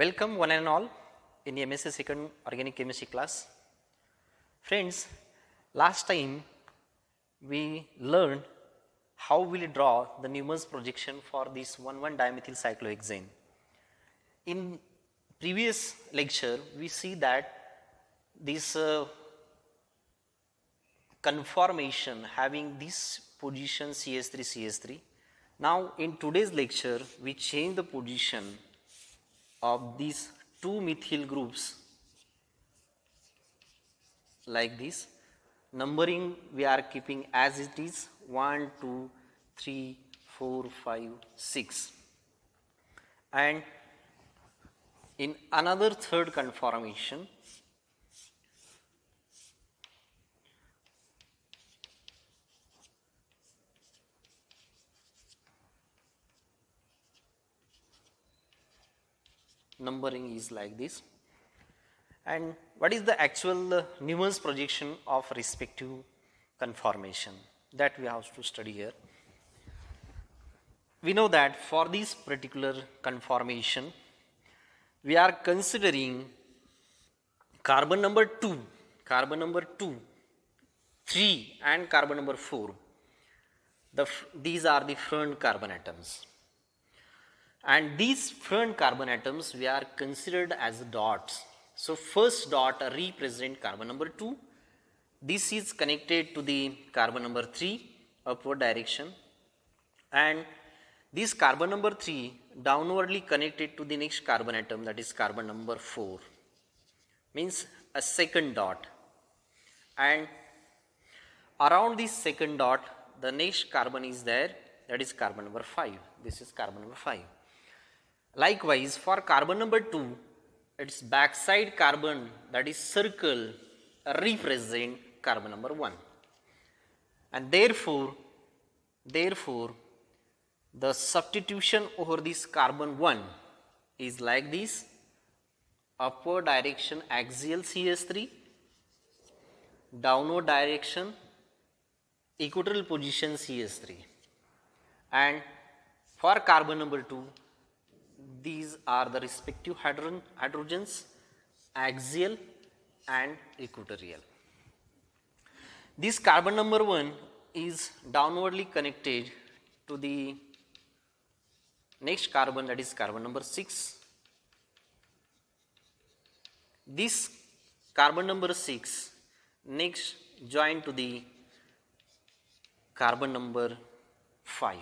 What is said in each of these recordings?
Welcome one and all in MSc second organic chemistry class. Friends, last time we learned how we will draw the Newman's projection for this 1,1 dimethyl cyclohexane. In previous lecture, we see that this uh, conformation having this position CS3 CS3. Now, in today's lecture, we change the position of these two methyl groups like this numbering we are keeping as it is 1 2 3 4 5 6 and in another third conformation numbering is like this and what is the actual uh, Newman's projection of respective conformation that we have to study here. We know that for this particular conformation, we are considering carbon number 2, carbon number 2, 3 and carbon number 4. The these are the front carbon atoms and these front carbon atoms we are considered as dots. So, first dot represent carbon number 2, this is connected to the carbon number 3 upward direction and this carbon number 3 downwardly connected to the next carbon atom that is carbon number 4 means a second dot and around this second dot the next carbon is there that is carbon number 5 this is carbon number 5 Likewise, for carbon number 2, its backside carbon that is circle represent carbon number 1. And therefore, therefore the substitution over this carbon 1 is like this upward direction axial CS 3 downward direction equatorial position CS 3 and for carbon number 2 these are the respective hydrogen, hydrogens axial and equatorial. This carbon number 1 is downwardly connected to the next carbon that is carbon number 6. This carbon number 6 next joined to the carbon number 5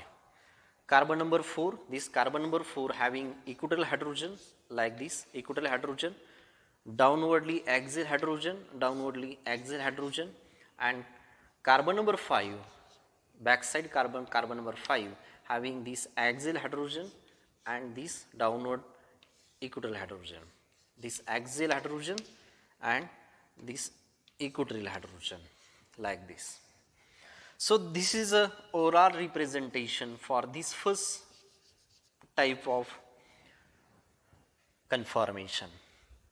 carbon number 4 this carbon number 4 having equatorial hydrogen like this Equatorial hydrogen downwardly axial hydrogen downwardly axial hydrogen and carbon number 5 backside carbon carbon number 5 having this axial hydrogen and this downward equatorial hydrogen this axial hydrogen and this equatorial hydrogen like this so, this is a oral representation for this first type of conformation.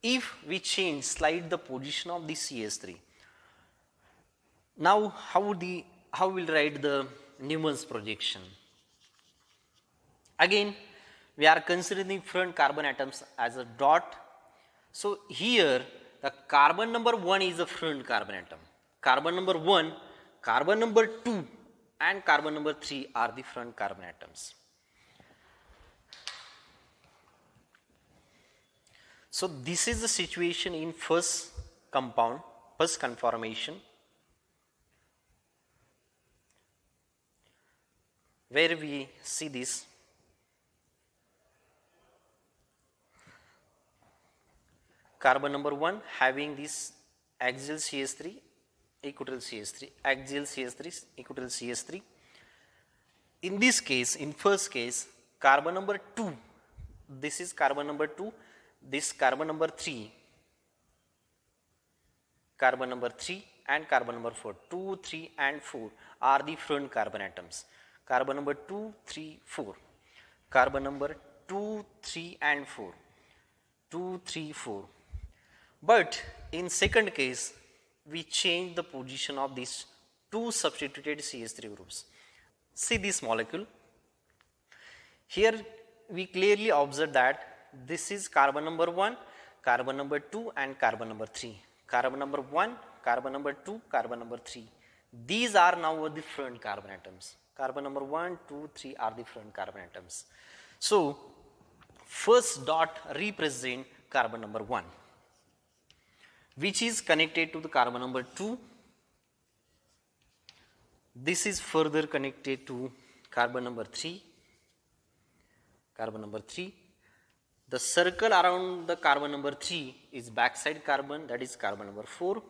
If we change slide the position of the CS3, now how the how we'll write the Newman's projection? Again, we are considering front carbon atoms as a dot. So, here the carbon number 1 is a front carbon atom. Carbon number 1 carbon number 2 and carbon number 3 are the front carbon atoms. So, this is the situation in first compound, first conformation where we see this carbon number 1 having this axial CH3 to cs 3 axial cs 3 to cs 3 In this case, in first case, carbon number 2, this is carbon number 2, this carbon number 3, carbon number 3 and carbon number 4, 2, 3 and 4 are the front carbon atoms. Carbon number 2, 3, 4, carbon number 2, 3 and 4, 2, 3, 4. But in second case, we change the position of these two substituted CH3 groups. See this molecule. Here we clearly observe that this is carbon number 1, carbon number 2 and carbon number 3. Carbon number 1, carbon number 2, carbon number 3. These are now the front carbon atoms. Carbon number 1, 2, 3 are the front carbon atoms. So, first dot represent carbon number 1 which is connected to the carbon number 2. This is further connected to carbon number 3, carbon number 3. The circle around the carbon number 3 is backside carbon that is carbon number 4.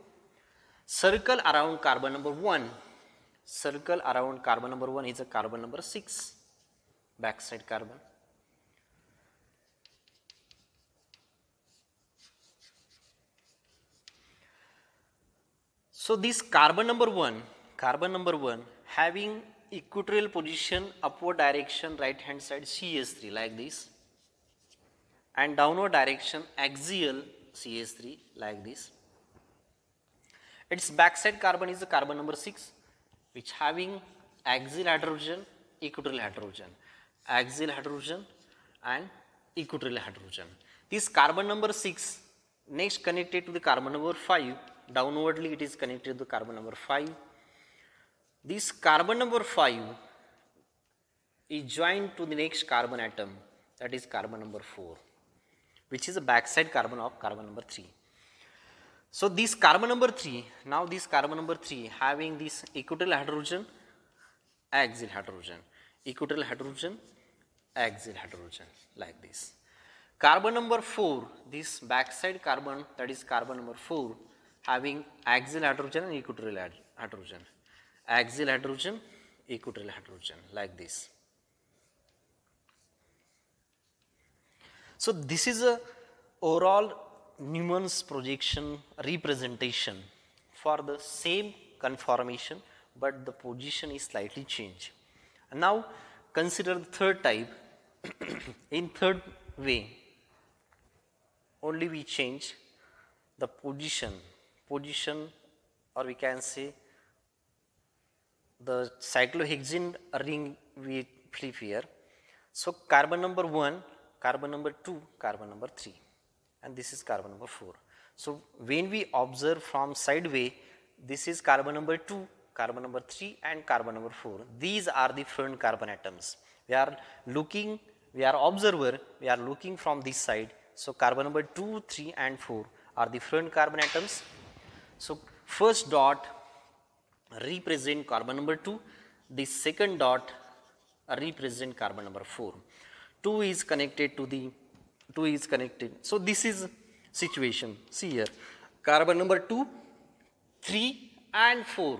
Circle around carbon number 1, circle around carbon number 1 is a carbon number 6 backside carbon. So this carbon number 1, carbon number 1 having equatorial position upward direction right hand side CH3 like this and downward direction axial CH3 like this. Its backside carbon is the carbon number 6 which having axial hydrogen, equatorial hydrogen, axial hydrogen and equatorial hydrogen. This carbon number 6 next connected to the carbon number 5 downwardly it is connected to carbon number 5. This carbon number 5 is joined to the next carbon atom that is carbon number 4 which is a backside carbon of carbon number 3. So, this carbon number 3 now this carbon number 3 having this equatorial hydrogen axial hydrogen equatorial hydrogen axial hydrogen like this. Carbon number 4 this backside carbon that is carbon number 4 having axial hydrogen and equatorial hydrogen. Axial hydrogen, equatorial hydrogen like this. So, this is a overall Newman's projection representation for the same conformation, but the position is slightly changed. Now, consider the third type. In third way, only we change the position position or we can say the cyclohexane ring we flip here. So, carbon number 1, carbon number 2, carbon number 3 and this is carbon number 4. So, when we observe from sideway, this is carbon number 2, carbon number 3 and carbon number 4. These are the front carbon atoms. We are looking, we are observer, we are looking from this side. So, carbon number 2, 3 and 4 are the front carbon atoms so, first dot represent carbon number 2, the second dot represent carbon number 4. 2 is connected to the 2 is connected. So, this is situation see here carbon number 2, 3 and 4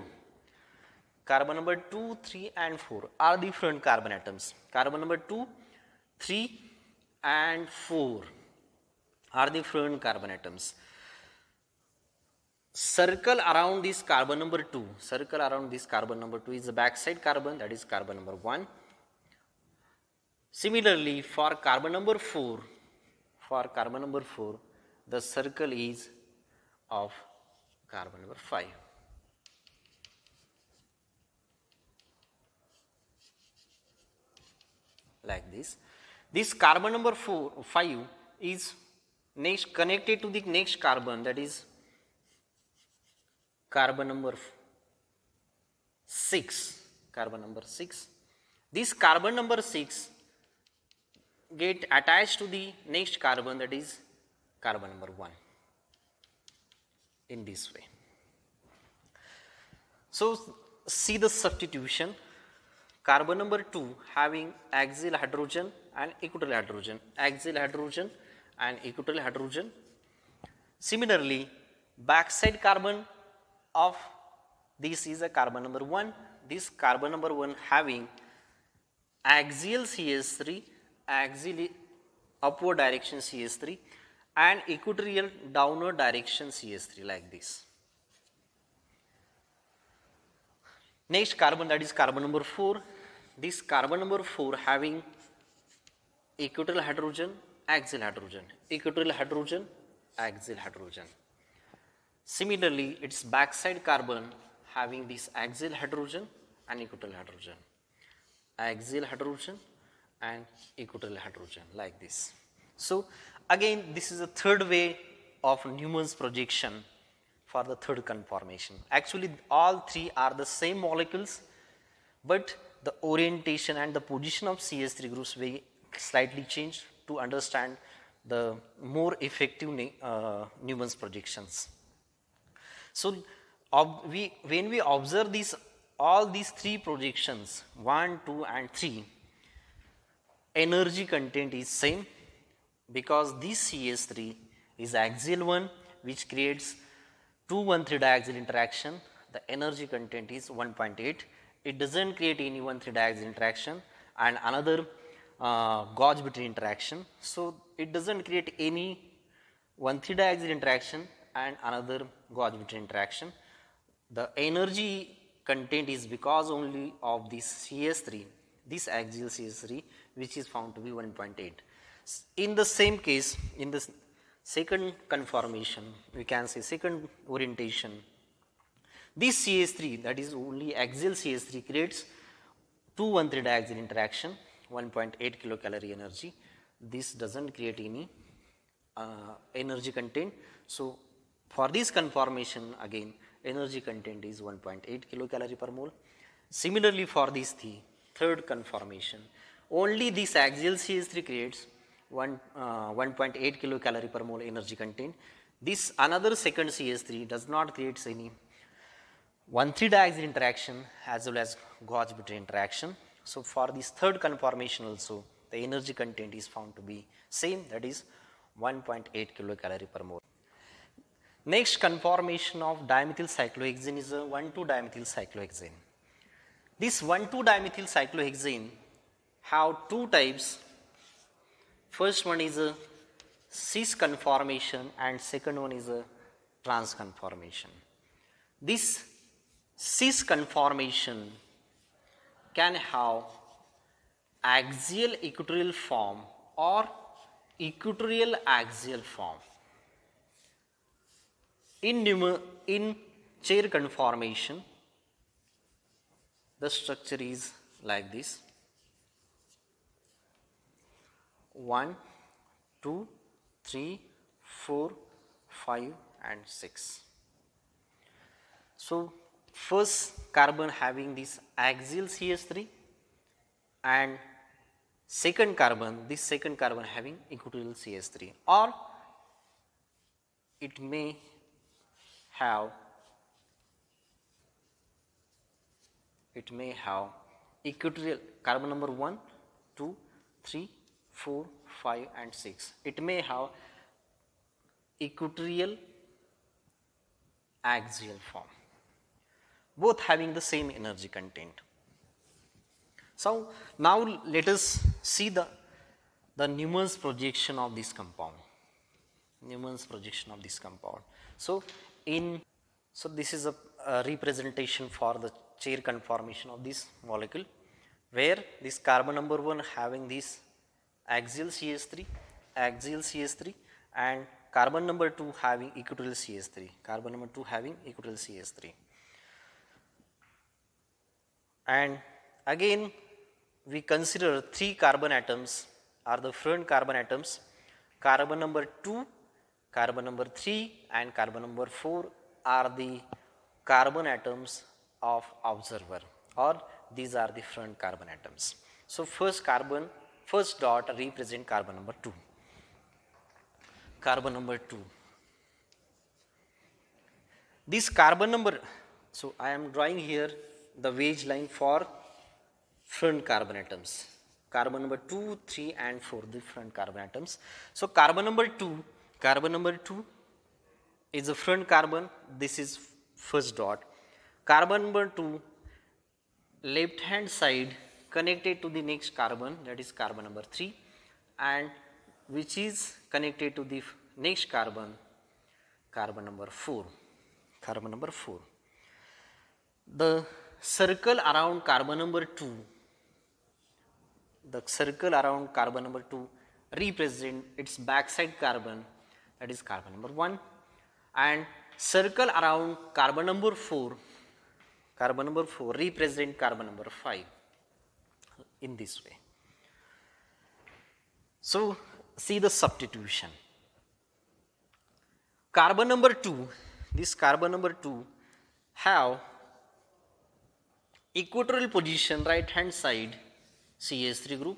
carbon number 2, 3 and 4 are different carbon atoms. Carbon number 2, 3 and 4 are different carbon atoms circle around this carbon number 2 circle around this carbon number 2 is the backside carbon that is carbon number 1 similarly for carbon number 4 for carbon number 4 the circle is of carbon number 5 like this this carbon number 4 5 is next connected to the next carbon that is carbon number 6 carbon number 6 this carbon number 6 get attached to the next carbon that is carbon number 1 in this way so see the substitution carbon number 2 having axial hydrogen and equatorial hydrogen axial hydrogen and equatorial hydrogen similarly backside carbon of this is a carbon number 1 this carbon number 1 having axial cs 3 axial upward direction cs 3 and equatorial downward direction cs 3 like this. Next carbon that is carbon number 4 this carbon number 4 having equatorial hydrogen axial hydrogen equatorial hydrogen axial hydrogen Similarly, its backside carbon having this axial hydrogen and equatorial hydrogen, axial hydrogen and equatorial hydrogen like this. So, again this is the third way of Newman's projection for the third conformation. Actually all three are the same molecules, but the orientation and the position of CH3 groups may slightly change to understand the more effective uh, Newman's projections. So, we, when we observe these all these three projections 1, 2 and 3 energy content is same because this CS3 is axial one which creates 2 1 3 diaxial interaction the energy content is 1.8 it does not create any 1 3 diaxial interaction and another uh, gauge between interaction. So, it does not create any 1 3 diaxial interaction and another gauge interaction. The energy content is because only of this CS3, this axial CS3 which is found to be 1.8. In the same case, in this second conformation, we can say second orientation, this CS3 that is only axial CS3 creates two 3 diaxial interaction 1.8 kilocalorie energy. This does not create any uh, energy content. So, for this conformation again energy content is 1.8 kilocalorie per mole. Similarly for this the third conformation only this axial CH3 creates 1.8 uh, kilocalorie per mole energy content. This another second CH3 does not create any 1,3 diaxide interaction as well as gauge between interaction. So, for this third conformation also the energy content is found to be same that is 1.8 kilocalorie per mole. Next conformation of dimethyl cyclohexane is a 1,2-dimethyl cyclohexane. This 1,2-dimethyl cyclohexane have two types. First one is a cis conformation and second one is a trans conformation. This cis conformation can have axial equatorial form or equatorial axial form. In, in chair conformation, the structure is like this 1, 2, 3, 4, 5, and 6. So, first carbon having this axial CH3 and second carbon, this second carbon having equatorial CH3 or it may have it may have equatorial carbon number 1, 2, 3, 4, 5 and 6. It may have equatorial axial form both having the same energy content. So, now let us see the, the Newman's projection of this compound, Newman's projection of this compound. So, in. So this is a, a representation for the chair conformation of this molecule where this carbon number 1 having this axial CH3, axial CH3 and carbon number 2 having equatorial CH3, carbon number 2 having equatorial CH3. And again we consider 3 carbon atoms are the front carbon atoms, carbon number 2 Carbon number 3 and carbon number 4 are the carbon atoms of observer or these are the front carbon atoms. So, first carbon first dot represent carbon number 2. Carbon number 2. This carbon number, so I am drawing here the wage line for front carbon atoms. Carbon number 2, 3 and 4 the front carbon atoms. So, carbon number 2 Carbon number 2 is the front carbon, this is first dot. Carbon number 2 left hand side connected to the next carbon that is carbon number 3 and which is connected to the next carbon, carbon number 4, carbon number 4. The circle around carbon number 2, the circle around carbon number 2 represent its backside carbon that is carbon number 1 and circle around carbon number 4, carbon number 4 represent carbon number 5 in this way. So, see the substitution. Carbon number 2, this carbon number 2 have equatorial position right hand side CH3 group,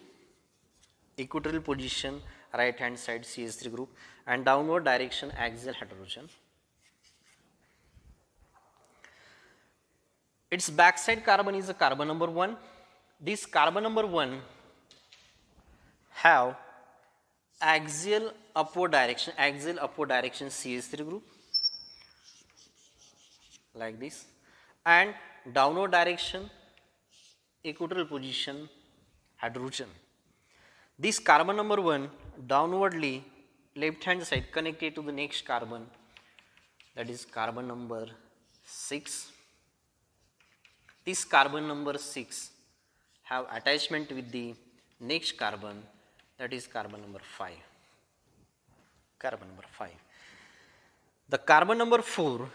equatorial position right hand side CH3 group and downward direction axial heterogen. Its backside carbon is a carbon number 1. This carbon number 1 have axial upward direction, axial upward direction CH3 group like this and downward direction equatorial position hydrogen. This carbon number 1 downwardly left hand side connected to the next carbon that is carbon number 6. This carbon number 6 have attachment with the next carbon that is carbon number 5. Carbon number 5. The carbon number 4,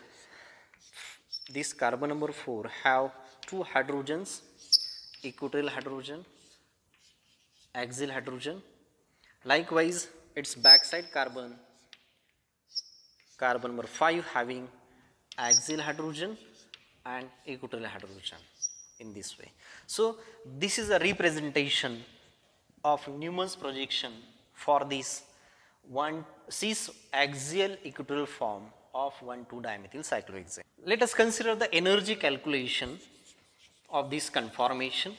this carbon number 4 have two hydrogens, equatorial hydrogen, axial hydrogen Likewise, its backside carbon, carbon number 5 having axial hydrogen and equatorial hydrogen in this way. So, this is a representation of Newman's projection for this one cis axial equatorial form of 1,2 dimethyl cyclohexane. Let us consider the energy calculation of this conformation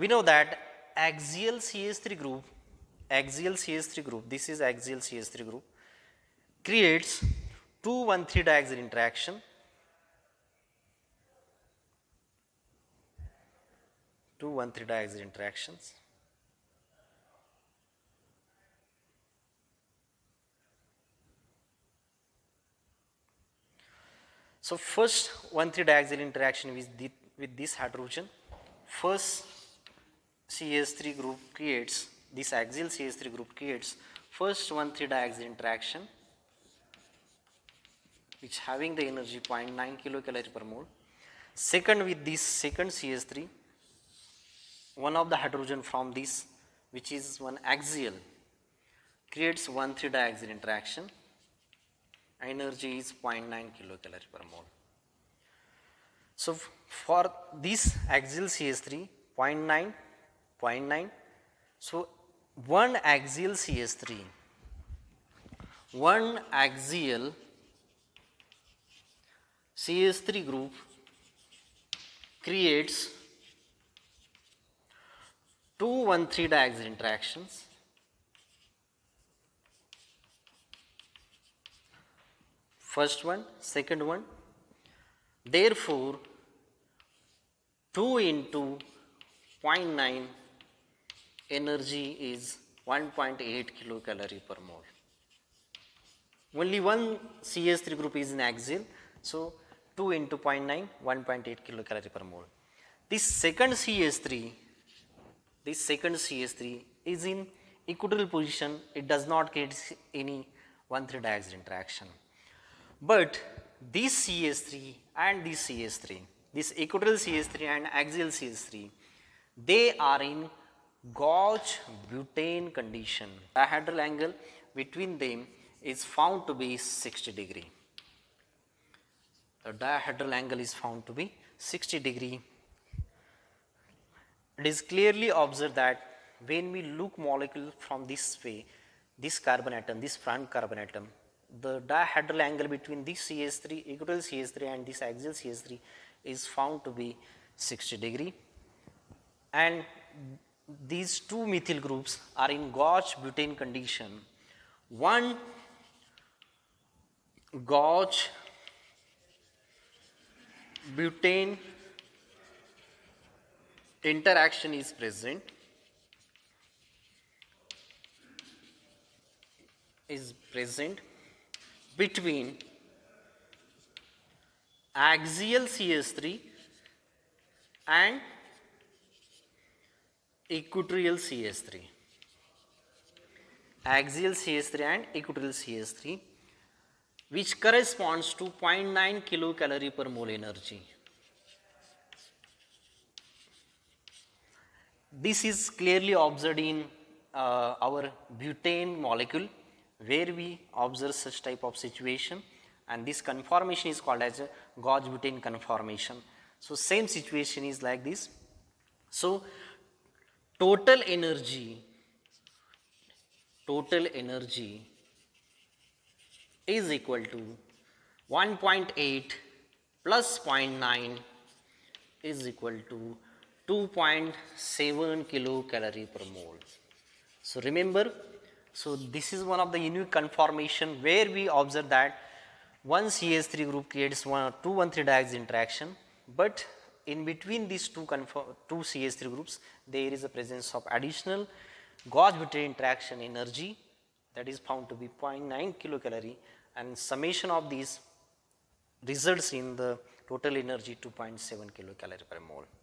we know that axial CH3 group, axial CH3 group, this is axial CH3 group creates 2-1-3 interaction 2-1-3 interactions. So, first 1-3 diaxial interaction with, the, with this hydrogen, first CH3 group creates, this axial CH3 group creates first one 3 diaxial interaction which having the energy 0.9 kilocalorie per mole. Second with this second CH3, one of the hydrogen from this which is one axial creates one 3 diaxial interaction energy is 0.9 kilocalorie per mole. So, for this axial CH3 0.9 0.9. So, one axial CH3, one axial CH3 group creates two 3 diagonal interactions. First one, second one. Therefore, 2 into 0.9 energy is 1.8 kilocalorie per mole. Only one CH3 group is in axial, So, 2 into 0.9, 1.8 kilocalorie per mole. This second CH3, this second CH3 is in equatorial position, it does not get any 1,3 dioxide interaction. But this CH3 and this CH3, this equatorial CH3 and axial CH3, they are in gauge butane condition dihedral angle between them is found to be 60 degree. The dihedral angle is found to be 60 degree. It is clearly observed that when we look molecule from this way, this carbon atom, this front carbon atom, the dihedral angle between this CH3, to CH3 and this axial CH3 is found to be 60 degree and these two methyl groups are in Gauge butane condition. One Gauge butane interaction is present is present between axial Cs 3 and equatorial CH3, axial CH3 and equatorial CH3 which corresponds to 0.9 kilocalorie per mole energy. This is clearly observed in uh, our butane molecule where we observe such type of situation and this conformation is called as a gauge butane conformation. So, same situation is like this. So, total energy total energy is equal to 1.8 plus 0.9 is equal to 2.7 kilocalorie per mole. So, remember, so this is one of the unique conformation where we observe that one CH3 group creates one, two interaction, but in between these two, two CH3 groups there is a presence of additional Gauss-Betray interaction energy that is found to be 0.9 kilocalorie and summation of these results in the total energy 2.7 kilocalorie per mole.